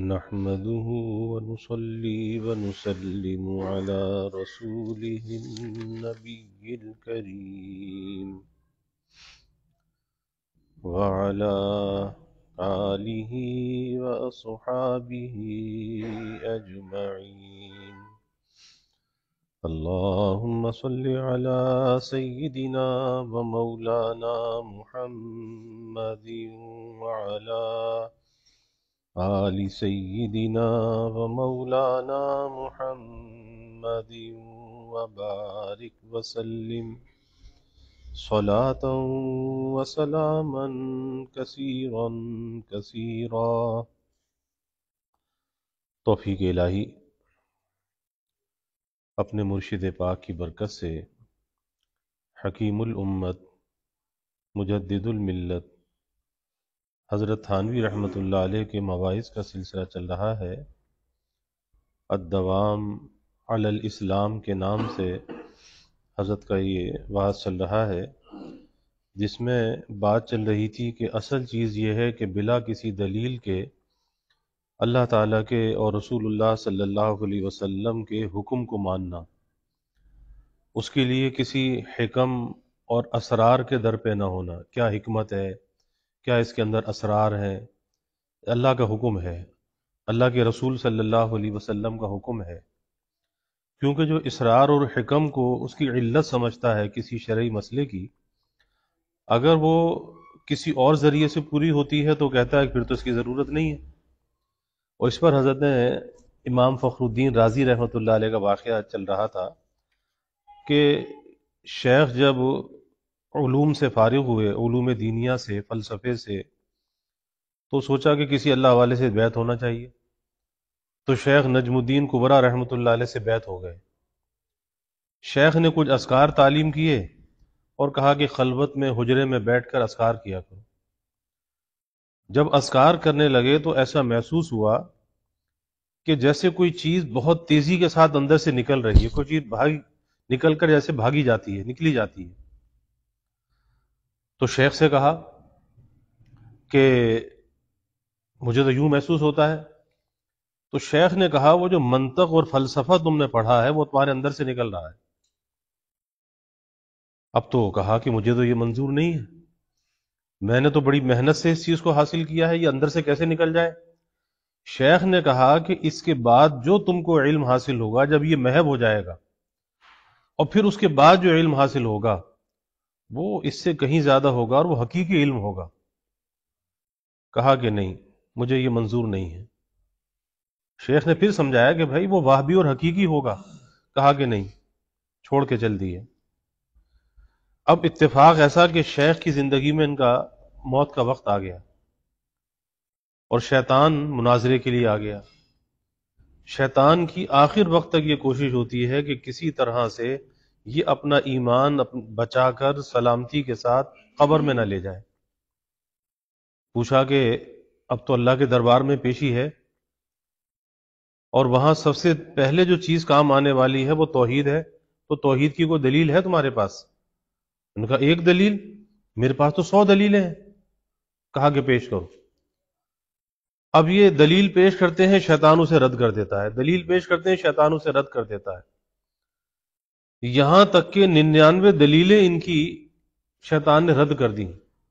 نحمده ونصلي ونسلم على رسوله النبي الكريم وعلى آله وأصحابه أجمعين اللهم صل على سيدنا ومولانا محمد وعلى آله آل سيدنا ومولانا محمد وبارك وسلم صلاة وسلاما كثيرا كثيرا توفیق الہی अपने मुर्शिद पाक की बरकत से हकीमुल उम्मत मुजद्दिदुल मिल्लत हज़रत थानवी रहमत अलैह के मवाइज़ का सिलसिला चल रहा है अदवाम अल इस्लाम के नाम से हज़रत का ये वाद चल रहा है जिसमें बात चल रही थी कि असल चीज़ यह है कि बिला किसी दलील के अल्लाह ताला के और रसूलुल्लाह सल्लल्लाहु अलैहि वसल्लम के हुक्म को मानना उसके लिए किसी हकम और असरार के दर पे ना होना क्या हमत है क्या इसके अंदर असरार हैं अल्लाह का हुक्म है अल्लाह के रसूल सल्लल्लाहु अलैहि वसल्लम का हुक्म है क्योंकि जो इसरार और हिकम को उसकी इल्लत समझता है किसी शर्य मसले की अगर वो किसी और ज़रिए से पूरी होती है तो कहता है फिर तो इसकी ज़रूरत नहीं है और इस पर हजरत ने इमाम फ़खरुद्दीन राजी रहमत का वाक़ चल रहा था कि शेख जब ूम से फारिग हुए ूम दीनिया से फ़लसफ़े से तो सोचा कि किसी अल्लाह वाले से बैत होना चाहिए तो शेख नजमुद्दीन कुबरा रहमत से बैत हो गए शेख ने कुछ असकार तालीम किए और कहा कि खलबत में हजरे में बैठ कर असकार किया करो जब असकार करने लगे तो ऐसा महसूस हुआ कि जैसे कोई चीज़ बहुत तेज़ी के साथ अंदर से निकल रही है कोई चीज़ भागी निकल कर जैसे भागी जाती है निकली जाती है तो शेख से कहा कि मुझे तो यूं महसूस होता है तो शेख ने कहा वो जो मंतक और फलसफा तुमने पढ़ा है वो तुम्हारे अंदर से निकल रहा है अब तो कहा कि मुझे तो ये मंजूर नहीं है मैंने तो बड़ी मेहनत से इस चीज को हासिल किया है ये अंदर से कैसे निकल जाए शेख ने कहा कि इसके बाद जो तुमको इल्म हासिल होगा जब ये महब हो जाएगा और फिर उसके बाद जो इल्म हासिल होगा वो इससे कहीं ज़्यादा होगा और वो हकीकी इल्म होगा कहा कि नहीं मुझे ये मंजूर नहीं है शेख ने फिर समझाया कि भाई वो वाहबी और हकीकी होगा कहा कि नहीं छोड़ के चल दिए अब इत्तेफाक ऐसा कि शेख की ज़िंदगी में इनका मौत का वक्त आ गया और शैतान मुनाजरे के लिए आ गया शैतान की आखिर वक्त तक ये कोशिश होती है कि किसी तरह से ये अपना ईमान बचाकर सलामती के साथ कब्र में ना ले जाए पूछा कि अब तो अल्लाह के दरबार में पेशी है और वहां सबसे पहले जो चीज काम आने वाली है वो तोहीद है तो तोहहीद की कोई दलील है तुम्हारे पास उनका एक दलील मेरे पास तो सौ दलीलें हैं कहा कि पेश करो अब ये दलील पेश करते हैं शैतान उसे रद्द कर देता है दलील पेश करते हैं शैतान उसे रद्द कर देता है यहां तक कि निन्यानवे दलीलें इनकी शैतान ने रद्द कर दी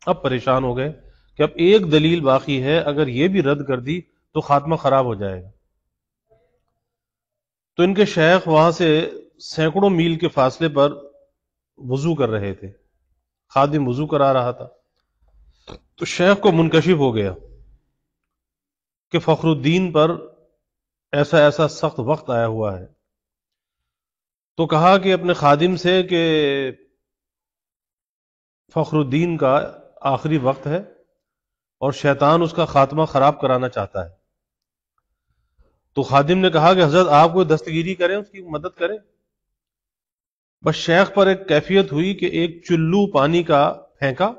अब परेशान हो गए कि अब एक दलील बाकी है अगर ये भी रद्द कर दी तो खात्मा खराब हो जाएगा तो इनके शेख वहां से सैकड़ों मील के फासले पर वजू कर रहे थे खादिम वजू करा रहा था तो शेख को मुनकशिफ हो गया कि फखरुद्दीन पर ऐसा ऐसा सख्त वक्त आया हुआ है तो कहा कि अपने खादिम से कि फ़खरुद्दीन का आखिरी वक्त है और शैतान उसका खात्मा ख़राब कराना चाहता है तो खादिम ने कहा कि हजरत आप कोई दस्तगिरी करें उसकी मदद करें बस शेख पर एक कैफियत हुई कि एक चुल्लू पानी का फेंका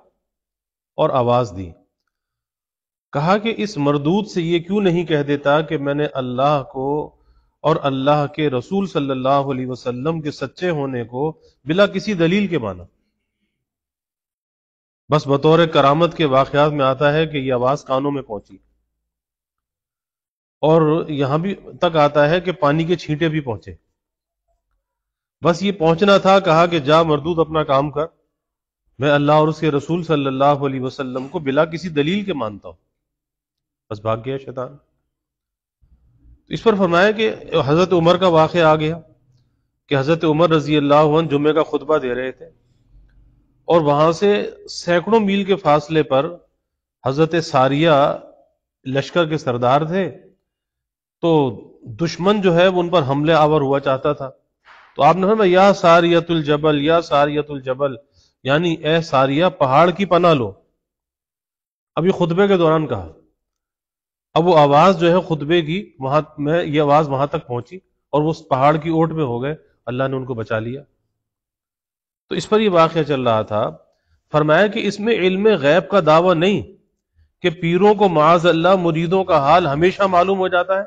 और आवाज़ दी कहा कि इस मरदूत से ये क्यों नहीं कह देता कि मैंने अल्लाह को और अल्लाह के रसूल सल्लल्लाहु अलैहि वसल्लम के सच्चे होने को बिला किसी दलील के माना बस बतौर करामत के वाकयात में आता है कि यह आवाज कानों में पहुंची और यहां भी तक आता है कि पानी के छींटे भी पहुंचे बस ये पहुंचना था कहा कि जा मरदूद अपना काम कर मैं अल्लाह और उसके रसूल सल्लल्लाहु अलैहि वसल्लम को बिला किसी दलील के मानता हूं बस भाग गया शैतान इस पर फरमाया कि हज़रत उमर का वाक़ आ गया कि हज़रत उमर रजी अल्लाह जुमे का खुतबा दे रहे थे और वहां से सैकड़ों मील के फासले पर हज़रत सारिया लश्कर के सरदार थे तो दुश्मन जो है वो उन पर हमले आवर हुआ चाहता था तो आपने फरमाया या सारियतुल जबल या सारियतुल जबल यानी ए सारिया पहाड़ की पना लो अभी खुतबे के दौरान कहा अब वो आवाज जो है खुतबे की वहां में ये आवाज वहां तक पहुंची और वो उस पहाड़ की ओट में हो गए अल्लाह ने उनको बचा लिया तो इस पर यह वाक्य चल रहा था फरमाया कि इसमें इल्म गैब का दावा नहीं कि पीरों को माज अल्लाह मुरीदों का हाल हमेशा मालूम हो जाता है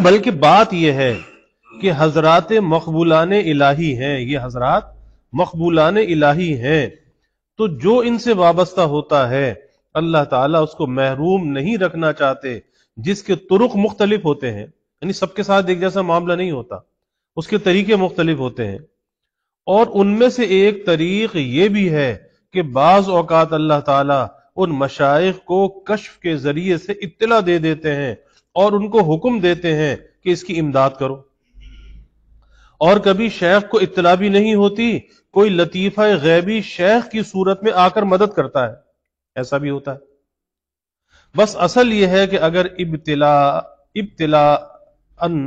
बल्कि बात यह है कि हजरात मकबूलान इलाही हैं ये हजरात मकबूलान इलाही हैं तो जो इनसे वाबस्ता होता है अल्लाह ताला उसको महरूम नहीं रखना चाहते जिसके तुरुक मुख्तलिफ होते हैं यानी सबके साथ एक जैसा मामला नहीं होता उसके तरीके मुख्तलिफ होते हैं और उनमें से एक तरीक ये भी है कि बाज औकात अल्लाह ताला उन मशाइ को कश्फ के जरिए से इत्तला दे देते हैं और उनको हुक्म देते हैं कि इसकी इमदाद करो और कभी शेख को इत्तला भी नहीं होती कोई लतीफ़ा गैबी शेख की सूरत में आकर मदद करता है ऐसा भी होता है बस असल यह है कि अगर इब्तिला इब्तिला अन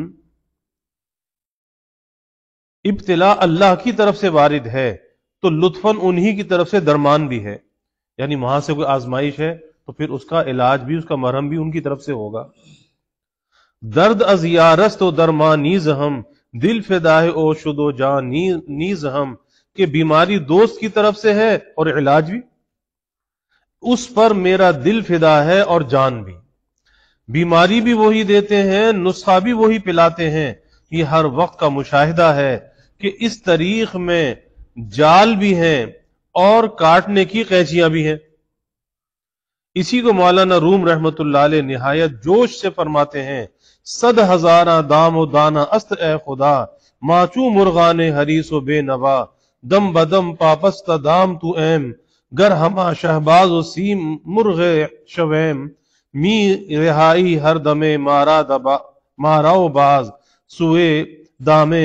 इब्तिला अल्लाह की तरफ से वारिद है तो लुत्फन उन्हीं की तरफ से दरमान भी है यानी वहां से कोई आजमाइश है तो फिर उसका इलाज भी उसका मरहम भी उनकी तरफ से होगा दर्द अजियारस तो दरमा नीज हम दिल फिदाए ओ शुदो जान नीज हम के बीमारी दोस्त की तरफ से है और इलाज भी उस पर मेरा दिल फिदा है और जान भी बीमारी भी वही देते हैं नुस्खा भी वही पिलाते हैं ये हर वक्त का मुशाहिदा है कि इस तारीख में जाल भी है और काटने की कैचियां भी हैं इसी को मौलाना रूम रहमत नहायत जोश से फरमाते हैं सद हजारा दाम दाना अस्त ए खुदा माचू मुर्गान हरीसो बे नवा दम बदम पापस्त दाम तू एम गर हमा शहबाज सीम मुर्ग शवैम मी रिहाई हर दमे मारा दबा माराओ बाज सुए दामे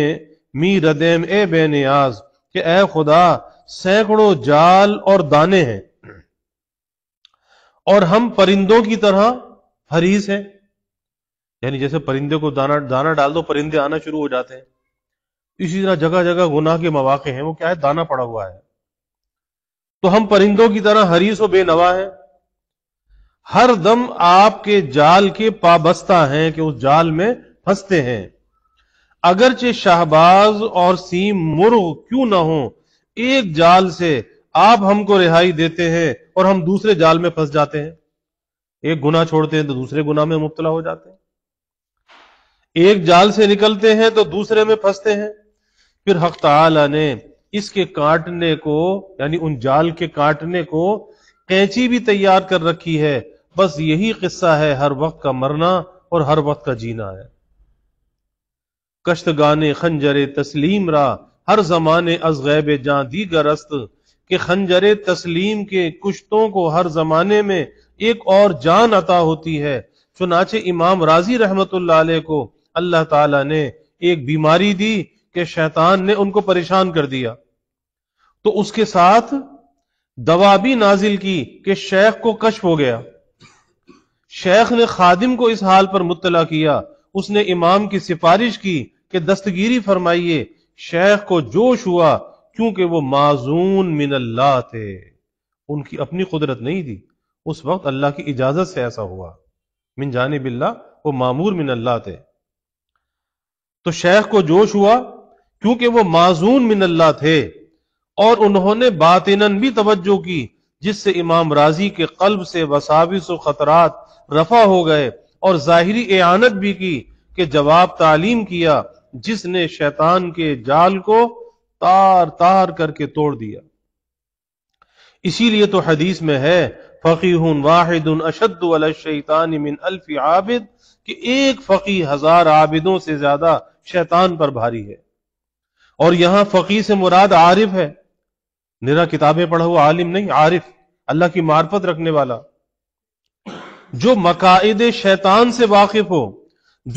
मी रदेम ए बेनियाज के ए खुदा सैकड़ों जाल और दाने हैं और हम परिंदों की तरह हरीस हैं यानी जैसे परिंदे को दाना दाना डाल दो परिंदे आना शुरू हो जाते हैं इसी तरह जगह जगह गुनाह के मौाक़े हैं वो क्या है दाना पड़ा हुआ है तो हम परिंदों की तरह हरीस व बेनवा हैं हर दम आपके जाल के पाबस्ता हैं कि उस जाल में फंसते हैं अगरचे शाहबाज और सीम मुर्ग क्यों ना हो एक जाल से आप हमको रिहाई देते हैं और हम दूसरे जाल में फंस जाते हैं एक गुना छोड़ते हैं तो दूसरे गुना में मुबतला हो जाते हैं एक जाल से निकलते हैं तो दूसरे में फंसते हैं फिर हक ने इसके काटने को यानी उन जाल के काटने को कैंची भी तैयार कर रखी है बस यही किस्सा है हर वक्त का मरना और हर वक्त का जीना है कश्त गाने खंजरे तस्लीम रा हर जमाने अजगैब जहाँ दी गरस्त के खंजरे तस्लीम के कुश्तों को हर जमाने में एक और जान अता होती है चुनाचे इमाम राजी रहमत को अल्लाह ताला ने एक बीमारी दी के शैतान ने उनको परेशान कर दिया तो उसके साथ दवा भी नाजिल की कि शेख को कश हो गया शेख ने खादिम को इस हाल पर मुतला किया उसने इमाम की सिफारिश की कि दस्तगीरी फरमाइए शेख को जोश हुआ क्योंकि वो माजून मिन अल्लाह थे उनकी अपनी कुदरत नहीं थी उस वक्त अल्लाह की इजाजत से ऐसा हुआ मिन जाने बिल्ला वो मामूर मिन अल्लाह थे तो शेख को जोश हुआ क्योंकि वो माजून मिन अल्लाह थे और उन्होंने बातिनन भी तवज्जो की जिससे इमाम राजी के कल्ब से वसाविस खतरात रफा हो गए और जाहिरी एनत भी की कि जवाब तालीम किया जिसने शैतान के जाल को तार तार करके तोड़ दिया इसीलिए तो हदीस में है फकी वाहिद अशद शैतान मिन अल्फी आबिद कि एक फकी हजार आबिदों से ज्यादा शैतान पर भारी है और यहां फकी से मुराद आरिफ है निरा किताबें पढ़ा हुआ आलिम नहीं आरिफ अल्लाह की मार्फत रखने वाला जो मकायद शैतान से वाकिफ हो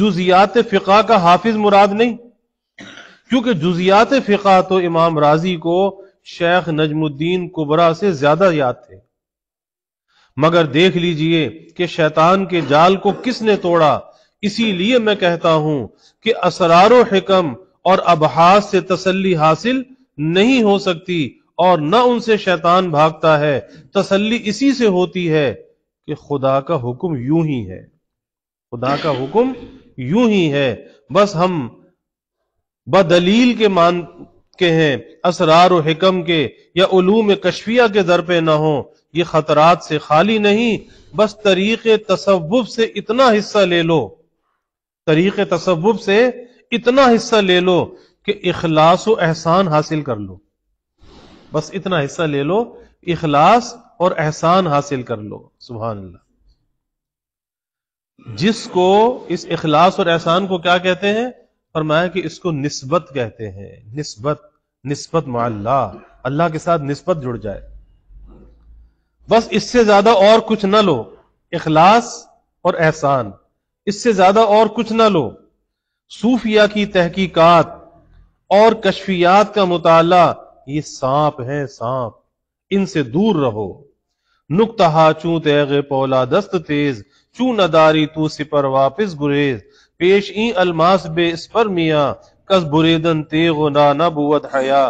जुजियात फ़िका का हाफिज मुराद नहीं क्योंकि जुजियात फ़िका तो इमाम राजी को शेख नजमुद्दीन कुबरा से ज्यादा याद थे मगर देख लीजिए कि शैतान के जाल को किसने तोड़ा इसीलिए मैं कहता हूं कि असरारो हिकम और अबहास से तसल्ली हासिल नहीं हो सकती और न उनसे शैतान भागता है तसल्ली इसी से होती है कि खुदा का हुक्म यूं ही है खुदा का हुक्म यूं ही है बस हम बदलील के मान के हैं असरार और हिकम के या उलूम कशफिया के दर पे ना हो ये खतरात से खाली नहीं बस तरीक़ तसव्वुफ से इतना हिस्सा ले लो तरीक़ तसव्वुफ से इतना हिस्सा ले लो कि इखलास व एहसान हासिल कर लो बस इतना हिस्सा ले लो इखलास और एहसान हासिल कर लो सुबह अल्लाह जिसको इस इखलास और एहसान को क्या कहते हैं फरमाया कि इसको नस्बत कहते हैं नस्बत नस्बत माल्ला अल्लाह के साथ नस्बत जुड़ जाए बस इससे ज्यादा और कुछ ना लो इखलास और एहसान इससे ज्यादा और कुछ ना लो सूफिया की तहकीकात और कशफियात का मुताला ये सांप हैं सांप इनसे दूर रहो नुकता चू तैग पौला दस्त तेज चू नदारी तू सिपर वापिस गुरेज पेश ई अलमास बे इस पर मिया कस बुरेदन तेग ना नबुवत हया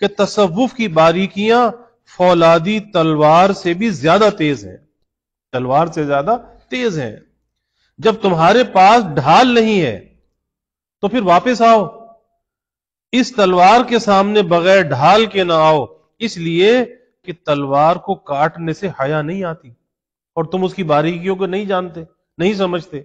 के तस्वुफ की बारीकियां फौलादी तलवार से भी ज्यादा तेज है तलवार से ज्यादा तेज है जब तुम्हारे पास ढाल नहीं है तो फिर वापस आओ इस तलवार के सामने बगैर ढाल के ना आओ इसलिए कि तलवार को काटने से हया नहीं आती और तुम उसकी बारीकियों को नहीं जानते नहीं समझते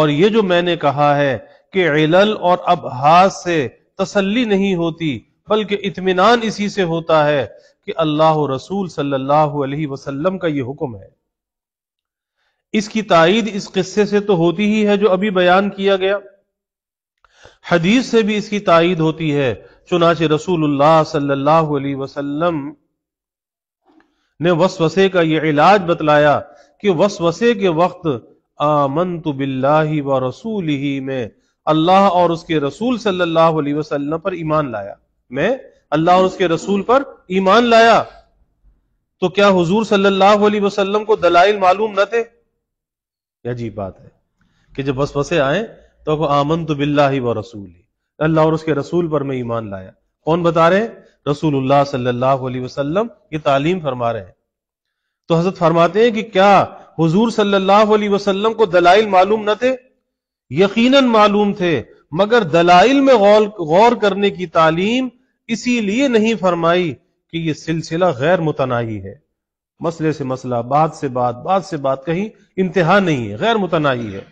और ये जो मैंने कहा है कि इलल और अबहास से तसल्ली नहीं होती बल्कि इतमान इसी से होता है कि अल्लाह रसूल सल्लल्लाहु अलैहि वसल्लम का ये हुक्म है इसकी ताइद इस किस्से से तो होती ही है जो अभी बयान किया गया हदीस से भी इसकी ताइद होती है चुनाच रसूलुल्लाह सल्लल्लाहु अलैहि वसल्लम ने वसवसे का यह इलाज बतलाया कि वसवसे के वक्त आमन तो बिल्लाही व रसूल ही में अल्लाह और उसके रसूल सल्लल्लाहु अलैहि वसल्लम पर ईमान लाया मैं अल्लाह और उसके रसूल पर ईमान लाया तो क्या हुजूर सल्लल्लाहु अलैहि वसल्लम को दलाइल मालूम न थे अजीब बात है कि जब वसे आए तो आपको आमन तो बिल्ला ही व रसूल ही अल्लाह और उसके रसूल पर मैं ईमान लाया कौन बता रहे रसूल रसूलुल्लाह सल्लल्लाहु ये तालीम फरमा रहे हैं तो हजरत फरमाते हैं कि क्या हजूर सल्लल्लाहु अलैहि को दलाइल मालूम न थे यकीन मालूम थे मगर दलाइल में गौर गौर करने की तालीम इसीलिए नहीं फरमाई कि यह सिलसिला गैर मुतनाही है मसले से मसला बात से बात बात से बात कहीं इंतहा नहीं है गैर मुतनाही है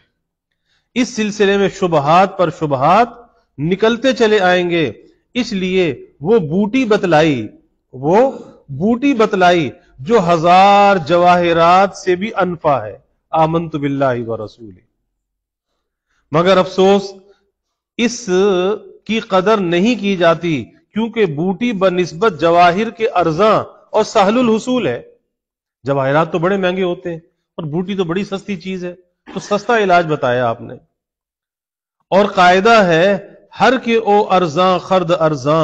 इस सिलसिले में शुबहात पर शुबहात निकलते चले आएंगे इसलिए वो बूटी बतलाई वो बूटी बतलाई जो हजार जवाहिरात से भी अनफा है आमंत बिल्ला व रसूल मगर अफसोस इस की कदर नहीं की जाती क्योंकि बूटी बनस्बत जवाहिर के अर्जा और सहलुल हसूल है जवाहरात तो बड़े महंगे होते हैं और बूटी तो बड़ी सस्ती चीज है तो सस्ता इलाज बताया आपने और कायदा है हर के ओ अर्जा खर्द अर्जा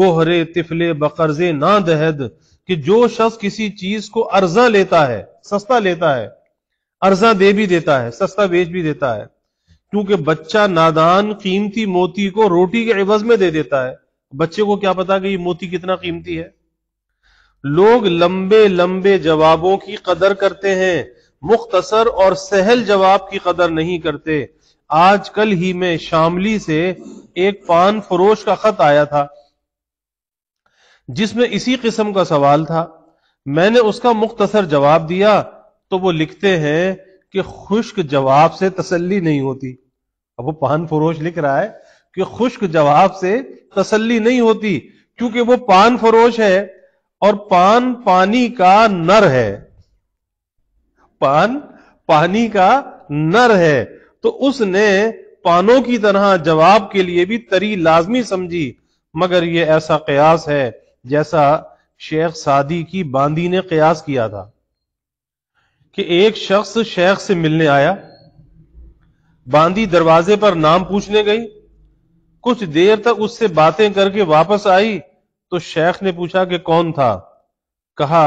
गोहरे तिफले बकर्जे ना दहद कि जो शख्स किसी चीज को अर्जा लेता है सस्ता लेता है अर्जा दे भी देता है सस्ता बेच भी देता है क्योंकि बच्चा नादान कीमती मोती को रोटी के एवज में दे देता है बच्चे को क्या पता कि ये मोती कितना कीमती है लोग लंबे लंबे जवाबों की कदर करते हैं मुख्तसर और सहल जवाब की कदर नहीं करते आज कल ही में शामली से एक पान फरोश का खत आया था जिसमें इसी किस्म का सवाल था मैंने उसका मुख्तसर जवाब दिया तो वो लिखते हैं कि खुश्क जवाब से तसल्ली नहीं होती अब वो पान फरोश लिख रहा है कि खुश्क जवाब से तसल्ली नहीं होती क्योंकि वो पान फरोश है और पान पानी का नर है पान पानी का नर है तो उसने पानों की तरह जवाब के लिए भी तरी लाजमी समझी मगर यह ऐसा कयास है जैसा शेख सादी की बांदी ने कयास किया था कि एक शख्स शेख से मिलने आया बांदी दरवाजे पर नाम पूछने गई कुछ देर तक उससे बातें करके वापस आई तो शेख ने पूछा कि कौन था कहा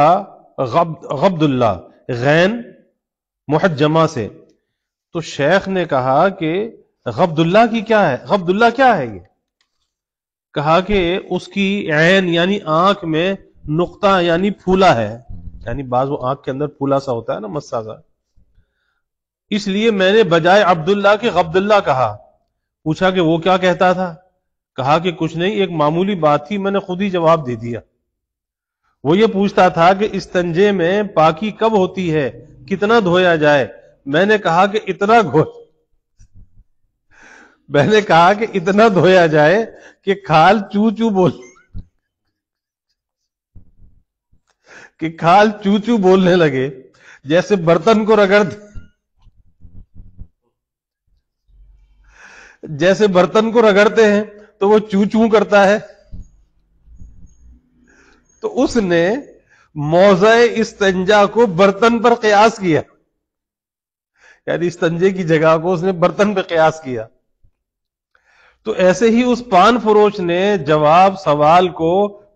गब्दुल्ला गैन मुहजमा से तो शेख ने कहा कि गब्दुल्ला की क्या है गब्दुल्ला क्या है ये कहा कि उसकी ऐन यानी आंख में नुकता यानी फूला है यानी बाज वो आंख के अंदर फूला सा होता है ना मस्सा इसलिए मैंने बजाय अब्दुल्ला के गब्दुल्ला कहा पूछा कि वो क्या कहता था कहा कि कुछ नहीं एक मामूली बात थी मैंने खुद ही जवाब दे दिया वो ये पूछता था कि इस तंजे में पाकी कब होती है कितना धोया जाए मैंने कहा कि इतना घो मैंने कहा कि इतना धोया जाए कि खाल चू चू बोल कि खाल चू चू बोलने लगे जैसे बर्तन को रगड़ जैसे बर्तन को रगड़ते हैं तो वो चू चू करता है तो उसने मोजे इस तंजा को बर्तन पर कयास किया यानी इस तंजे की जगह को उसने बर्तन पर कयास किया तो ऐसे ही उस पान फरोश ने जवाब सवाल को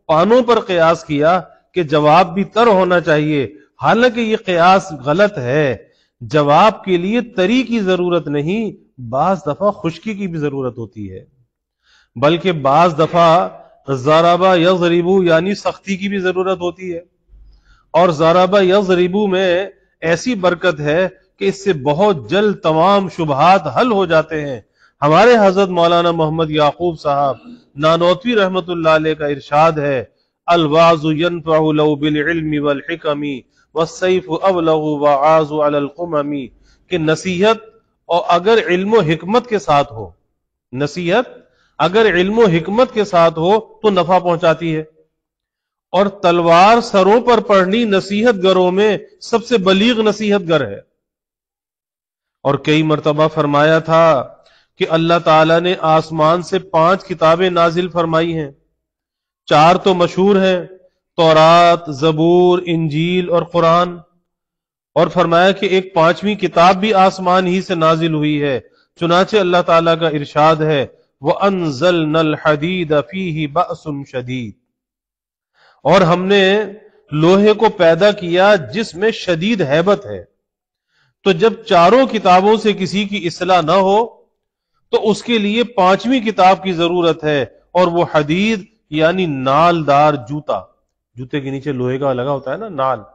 पानों पर कयास किया कि जवाब भी तर होना चाहिए हालांकि ये कयास गलत है जवाब के लिए तरी की जरूरत नहीं बाज दफा खुशकी की भी जरूरत होती है बल्कि बाज दफा जराबा या गरीबू यानी सख्ती की भी जरूरत होती है और जाराबा यजरिबू में ऐसी बरकत है कि इससे बहुत जल्द तमाम शुभहात हल हो जाते हैं हमारे हजरत मौलाना मोहम्मद याकूब साहब नानौतवी रहमत का इरशाद है अलवाजुलमी कि नसीहत और अगर इल्म हिकमत के साथ हो नसीहत अगर इल्म हिकमत के साथ हो तो नफा पहुंचाती है और तलवार सरों पर पढ़नी नसीहत गरों में सबसे बलीग नसीहत गर है और कई मरतबा फरमाया था कि अल्लाह ताला ने आसमान से पांच किताबें नाजिल फरमाई हैं चार तो मशहूर हैं तौरात जबूर इंजील और कुरान और फरमाया कि एक पांचवी किताब भी आसमान ही से नाजिल हुई है चुनाचे अल्लाह ताला का इरशाद है वह अनजल नल हदीद ही बसुम शदीद और हमने लोहे को पैदा किया जिसमें शदीद हैबत है तो जब चारों किताबों से किसी की इसलाह ना हो तो उसके लिए पांचवी किताब की जरूरत है और वो हदीद यानी नालदार जूता जूते के नीचे लोहे का लगा होता है ना नाल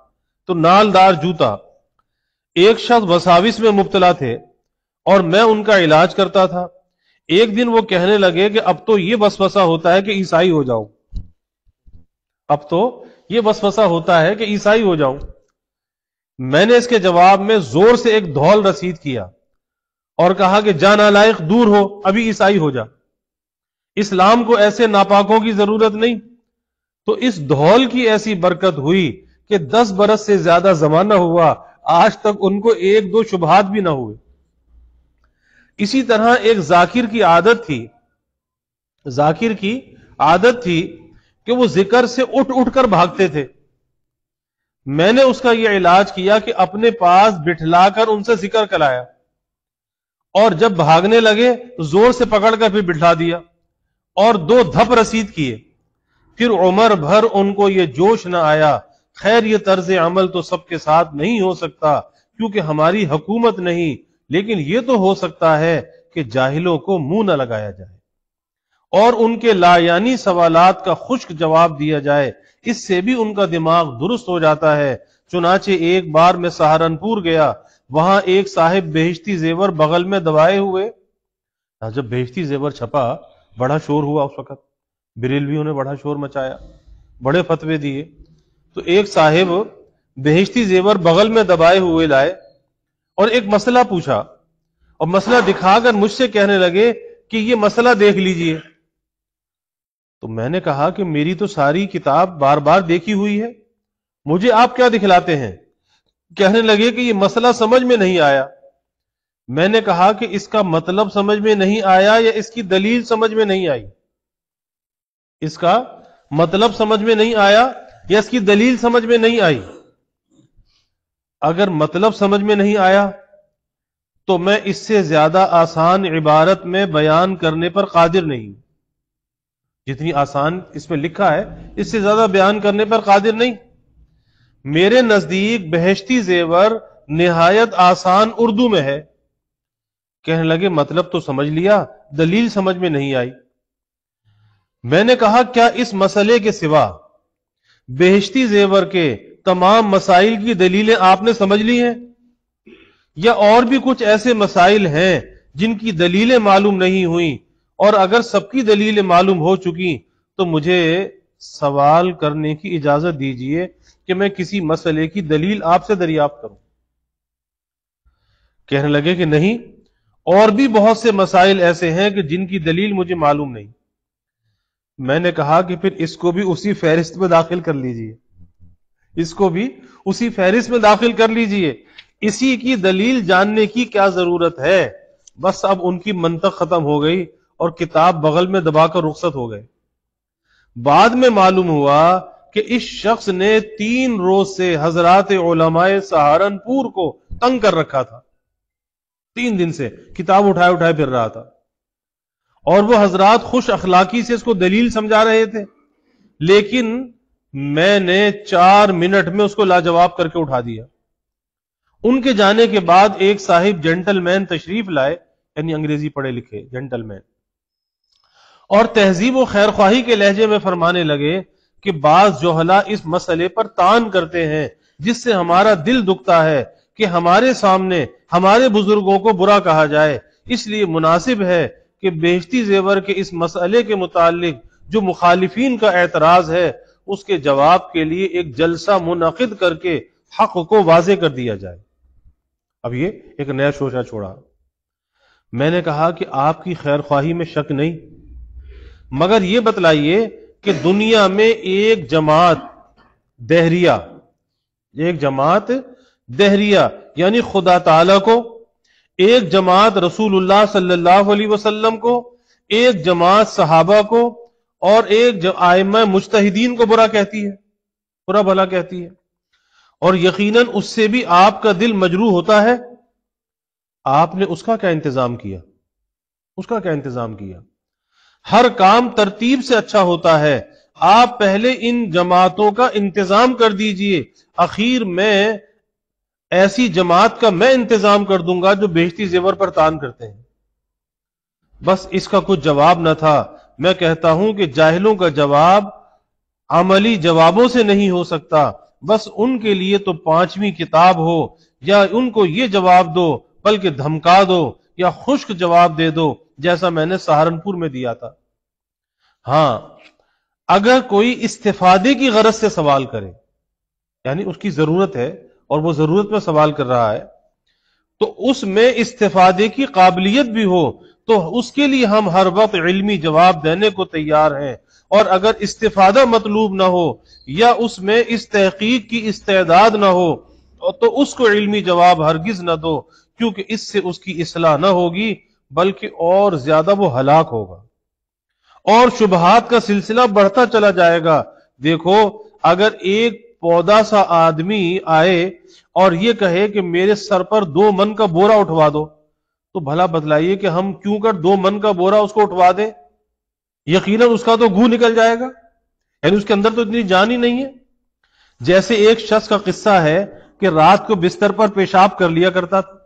तो नालदार जूता एक शख्स वसाविस में मुबतला थे और मैं उनका इलाज करता था एक दिन वो कहने लगे कि अब तो ये बस होता है कि ईसाई हो जाऊं अब तो ये वसवसा होता है कि ईसाई हो जाऊं मैंने इसके जवाब में जोर से एक धौल रसीद किया और कहा कि जाना लायक दूर हो अभी ईसाई हो जा इस्लाम को ऐसे नापाकों की जरूरत नहीं तो इस धौल की ऐसी बरकत हुई कि दस बरस से ज्यादा जमाना हुआ आज तक उनको एक दो शुभात भी ना हुए इसी तरह एक जाकिर की आदत थी जाकिर की आदत थी कि वो जिक्र से उठ उठ कर भागते थे मैंने उसका यह इलाज किया कि अपने पास बिठलाकर उनसे जिक्र कराया और जब भागने लगे जोर से पकड़कर फिर बिठला दिया और दो धप रसीद किए फिर उम्र भर उनको ये जोश ना आया खैर ये तर्ज अमल तो सबके साथ नहीं हो सकता क्योंकि हमारी हकूमत नहीं लेकिन ये तो हो सकता है कि जाहिलों को मुंह न लगाया जाए और उनके लायानी सवालात का खुश्क जवाब दिया जाए इससे भी उनका दिमाग दुरुस्त हो जाता है चुनाचे एक बार मैं सहारनपुर गया वहां एक साहिब बेहती जेवर बगल में दबाए हुए हाँ, जब बेहती जेवर छपा बड़ा शोर हुआ उस वक्त बिरेलवियों ने बड़ा शोर मचाया बड़े फतवे दिए तो एक साहिब बेहती जेवर बगल में दबाए हुए लाए और एक मसला पूछा और मसला दिखाकर मुझसे कहने लगे कि ये मसला देख लीजिए तो मैंने कहा कि मेरी तो सारी किताब बार बार देखी हुई है मुझे आप क्या दिखलाते हैं कहने लगे कि यह मसला समझ में नहीं आया मैंने कहा कि इसका मतलब समझ में नहीं आया या इसकी दलील समझ में नहीं आई इसका मतलब समझ में नहीं आया या इसकी दलील समझ में नहीं आई अगर मतलब समझ में नहीं आया तो मैं इससे ज्यादा आसान इबारत में बयान करने पर कादिर नहीं जितनी आसान इसमें लिखा है इससे ज्यादा बयान करने पर कादिर नहीं मेरे नजदीक बहेश्ती जेवर निहायत आसान उर्दू में है कहने लगे मतलब तो समझ लिया दलील समझ में नहीं आई मैंने कहा क्या इस मसले के सिवा बेहती जेवर के तमाम मसाइल की दलीलें आपने समझ ली हैं या और भी कुछ ऐसे मसाइल हैं जिनकी दलीलें मालूम नहीं हुई और अगर सबकी दलीलें मालूम हो चुकी तो मुझे सवाल करने की इजाजत दीजिए कि मैं किसी मसले की दलील आपसे दरियाफ्त करूं कहने लगे कि नहीं और भी बहुत से मसाइल ऐसे हैं कि जिनकी दलील मुझे मालूम नहीं मैंने कहा कि फिर इसको भी उसी फहरिस्त में दाखिल कर लीजिए इसको भी उसी फहरिस्त में दाखिल कर लीजिए इसी की दलील जानने की क्या जरूरत है बस अब उनकी मंतक खत्म हो गई और किताब बगल में दबाकर रुखसत हो गए बाद में मालूम हुआ कि इस शख्स ने तीन रोज से हजरात ओलमाए सहारनपुर को तंग कर रखा था तीन दिन से किताब उठाए उठाए फिर रहा था और वो हजरात खुश अखलाकी से इसको दलील समझा रहे थे लेकिन मैंने चार मिनट में उसको लाजवाब करके उठा दिया उनके जाने के बाद एक साहिब जेंटलमैन तशरीफ लाए यानी अंग्रेजी पढ़े लिखे जेंटलमैन और तहजीब व खैर ख्वाही के लहजे में फरमाने लगे कि बाज जोहला इस मसले पर तान करते हैं जिससे हमारा दिल दुखता है कि हमारे सामने हमारे बुजुर्गों को बुरा कहा जाए इसलिए मुनासिब है कि बेहती जेवर के इस मसले के मुतालिक जो मुखालिफिन का एतराज है उसके जवाब के लिए एक जलसा मुनद करके हक को वाजे कर दिया जाए अब ये एक नया शोशा छोड़ा मैंने कहा कि आपकी खैर ख्वाही में शक नहीं मगर यह बतलाइए कि दुनिया में एक जमात देहरिया एक जमात देहरिया यानी खुदा ताला को एक जमात रसूलुल्लाह सल्लल्लाहु अलैहि वसल्लम को एक जमात सहाबा को और एक आयम मुश्तहिदीन को बुरा कहती है बुरा भला कहती है और यकीनन उससे भी आपका दिल मजरू होता है आपने उसका क्या इंतजाम किया उसका क्या इंतजाम किया हर काम तरतीब से अच्छा होता है आप पहले इन जमातों का इंतजाम कर दीजिए आखिर में ऐसी जमात का मैं इंतजाम कर दूंगा जो बेहती जेवर पर तान करते हैं बस इसका कुछ जवाब न था मैं कहता हूं कि जाहिलों का जवाब अमली जवाबों से नहीं हो सकता बस उनके लिए तो पांचवी किताब हो या उनको ये जवाब दो बल्कि धमका दो या खुश्क जवाब दे दो जैसा मैंने सहारनपुर में दिया था हाँ अगर कोई इस्तेफादे की गरज से सवाल करे यानी उसकी जरूरत है और वो जरूरत में सवाल कर रहा है तो उसमें इस्तेफादे की काबिलियत भी हो तो उसके लिए हम हर वक्त इल्मी जवाब देने को तैयार हैं और अगर इस्तेफादा मतलूब ना हो या उसमें इस तहकीक की इस्तेदाद ना हो तो उसको इल्मी जवाब हरगिज ना दो क्योंकि इससे उसकी असलाह ना होगी बल्कि और ज्यादा वो हलाक होगा और शुभहात का सिलसिला बढ़ता चला जाएगा देखो अगर एक पौधा सा आदमी आए और ये कहे कि मेरे सर पर दो मन का बोरा उठवा दो तो भला बतलाइए कि हम क्यों कर दो मन का बोरा उसको उठवा दे यकीनन उसका तो घू निकल जाएगा यानी उसके अंदर तो इतनी जान ही नहीं है जैसे एक शख्स का किस्सा है कि रात को बिस्तर पर पेशाब कर लिया करता था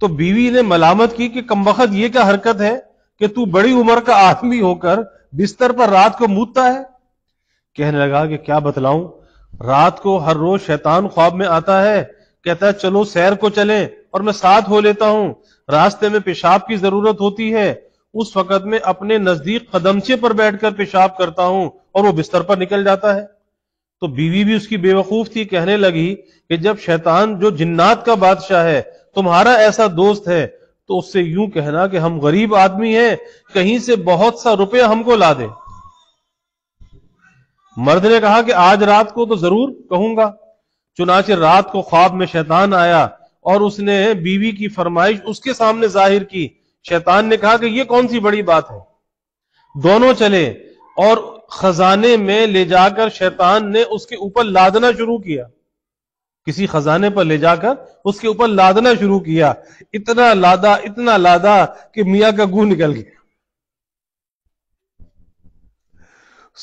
तो बीवी ने मलामत की कि कम वक्त ये क्या हरकत है कि तू बड़ी उम्र का आदमी होकर बिस्तर पर रात को मूदता है कहने लगा कि क्या बतलाऊं रात को हर रोज शैतान ख्वाब में आता है कहता है चलो सैर को चले और मैं साथ हो लेता हूं रास्ते में पेशाब की जरूरत होती है उस वक्त में अपने नजदीक कदमचे पर बैठकर पेशाब करता हूं और वो बिस्तर पर निकल जाता है तो बीवी भी उसकी बेवकूफ थी कहने लगी कि जब शैतान जो जिन्नात का बादशाह है तुम्हारा ऐसा दोस्त है तो उससे यूं कहना कि हम गरीब आदमी हैं कहीं से बहुत सा रुपया हमको ला दे मर्द ने कहा कि आज रात को तो जरूर कहूंगा चुनाचे रात को ख्वाब में शैतान आया और उसने बीवी की फरमाइश उसके सामने जाहिर की शैतान ने कहा कि यह कौन सी बड़ी बात है दोनों चले और खजाने में ले जाकर शैतान ने उसके ऊपर लादना शुरू किया किसी खजाने पर ले जाकर उसके ऊपर लादना शुरू किया इतना लादा इतना लादा कि मियाँ का गू निकल गया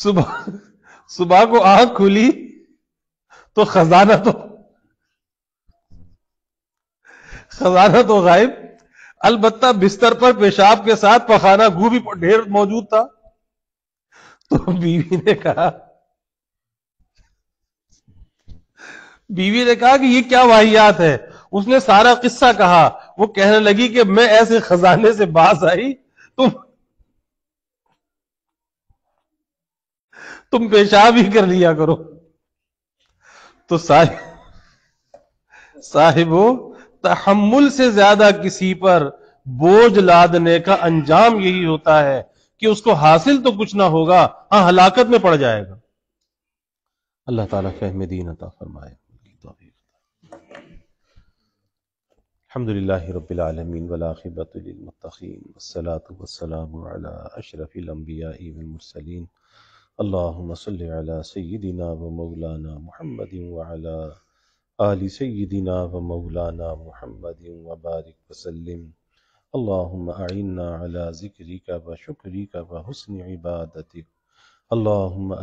सुबह सुबह को आंख खुली तो खजाना तो खजाना तो गायब अलबत्ता बिस्तर पर पेशाब के साथ पखाना गू भी ढेर मौजूद था तो बीवी ने कहा बीवी ने कहा कि ये क्या वाहियात है उसने सारा किस्सा कहा वो कहने लगी कि मैं ऐसे खजाने से बास आई तुम तुम पेशाब ही कर लिया करो तो साहिब साहिबो तहमुल से ज्यादा किसी पर बोझ लादने का अंजाम यही होता है कि उसको हासिल तो कुछ ना होगा हाँ हलाकत में पड़ जाएगा अल्लाह ताला फहम दीन अता फरमाया अल्हम्दुलिल्लाहिरब्बिलालमीन वलाखिबतुलिलमुत्तकीन वस्सलातु वस्सलामु अला अशरफिल मौलाना मुहम्मदिन मौलाना मुहम्मदिन व बारिक वसल्लिम अल्लाहुम्म अइन्ना अला जिक्रिका व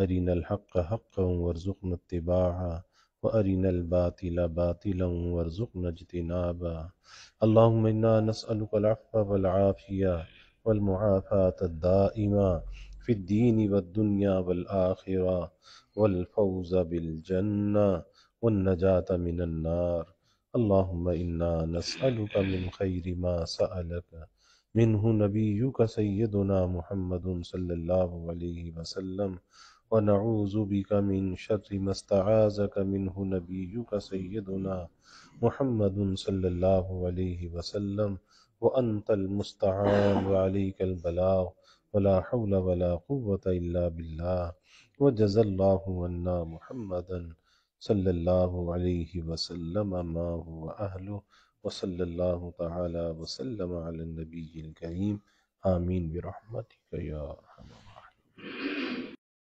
अरिनल हक़्क़ वरिन बातिल बातिल वर्ज़ुक़न इजतिनाबा अल्लाहुम्मा इन्ना नसअलुकल अफ़्व वल आफ़िया वल मुआफ़ात दाइमा फ़िद दीन वद दुनिया वल आखिरा वल फौज़ बिल जन्ना वन नजात मिनन नार अल्लाहुम्मा इन्ना नसअलुक मिन खैरि मा सअलक मिनहु नबियुक सय्यदुना मुहम्मद सल्लल्लाहु अलैहि वसल्लम ونعوذ بك من شر ما استعاذك منه نبيك سيدنا محمد صلى الله عليه وسلم وأنت المستعان وعليك البلاغ ولا حول ولا قوة إلا بالله وجزى الله عنا محمدا صلى الله عليه وسلم ما هو أهله وصلى الله تعالى وسلم على النبي الكريم آمين برحمتك يا أرحم الراحمين